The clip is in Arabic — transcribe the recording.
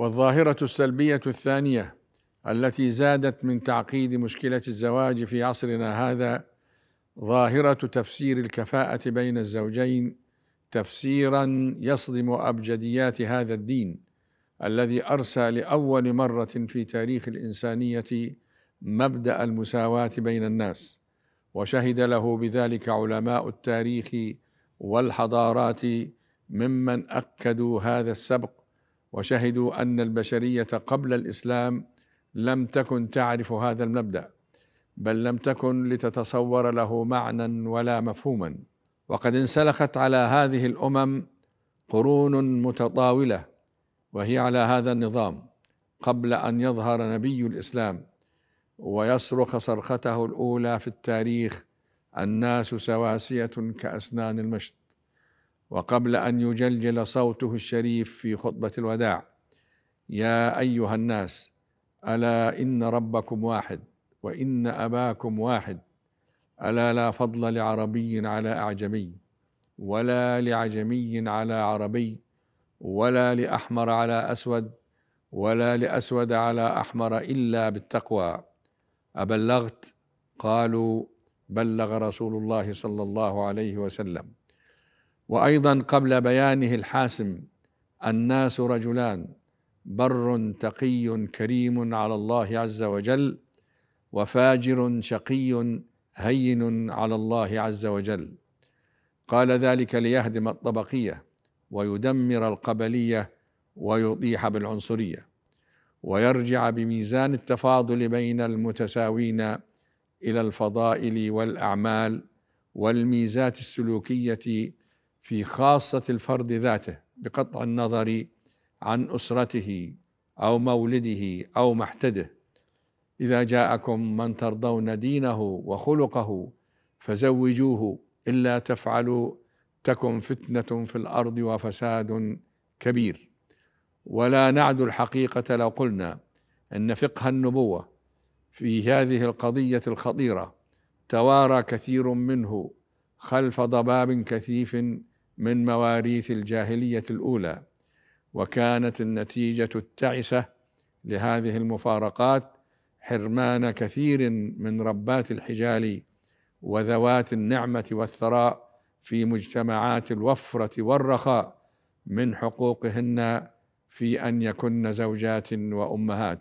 والظاهرة السلبية الثانية التي زادت من تعقيد مشكلة الزواج في عصرنا هذا ظاهرة تفسير الكفاءة بين الزوجين تفسيرا يصدم أبجديات هذا الدين الذي أرسى لأول مرة في تاريخ الإنسانية مبدأ المساواة بين الناس وشهد له بذلك علماء التاريخ والحضارات ممن أكدوا هذا السبق وشهدوا ان البشريه قبل الاسلام لم تكن تعرف هذا المبدا بل لم تكن لتتصور له معنى ولا مفهوما وقد انسلخت على هذه الامم قرون متطاوله وهي على هذا النظام قبل ان يظهر نبي الاسلام ويصرخ صرخته الاولى في التاريخ الناس سواسيه كاسنان المشط وقبل ان يجلجل صوته الشريف في خطبه الوداع يا ايها الناس الا ان ربكم واحد وان اباكم واحد الا لا فضل لعربي على اعجمي ولا لعجمي على عربي ولا لاحمر على اسود ولا لاسود على احمر الا بالتقوى ابلغت قالوا بلغ رسول الله صلى الله عليه وسلم وايضا قبل بيانه الحاسم الناس رجلان بر تقي كريم على الله عز وجل وفاجر شقي هين على الله عز وجل قال ذلك ليهدم الطبقيه ويدمر القبليه ويطيح بالعنصريه ويرجع بميزان التفاضل بين المتساوين الى الفضائل والاعمال والميزات السلوكيه في خاصة الفرد ذاته بقطع النظر عن أسرته أو مولده أو محتده إذا جاءكم من ترضون دينه وخلقه فزوجوه إلا تفعلوا تكن فتنة في الأرض وفساد كبير ولا نعد الحقيقة لو قلنا أن فقه النبوة في هذه القضية الخطيرة توارى كثير منه خلف ضباب كثيف من مواريث الجاهليه الاولى وكانت النتيجه التعسه لهذه المفارقات حرمان كثير من ربات الحجال وذوات النعمه والثراء في مجتمعات الوفره والرخاء من حقوقهن في ان يكن زوجات وامهات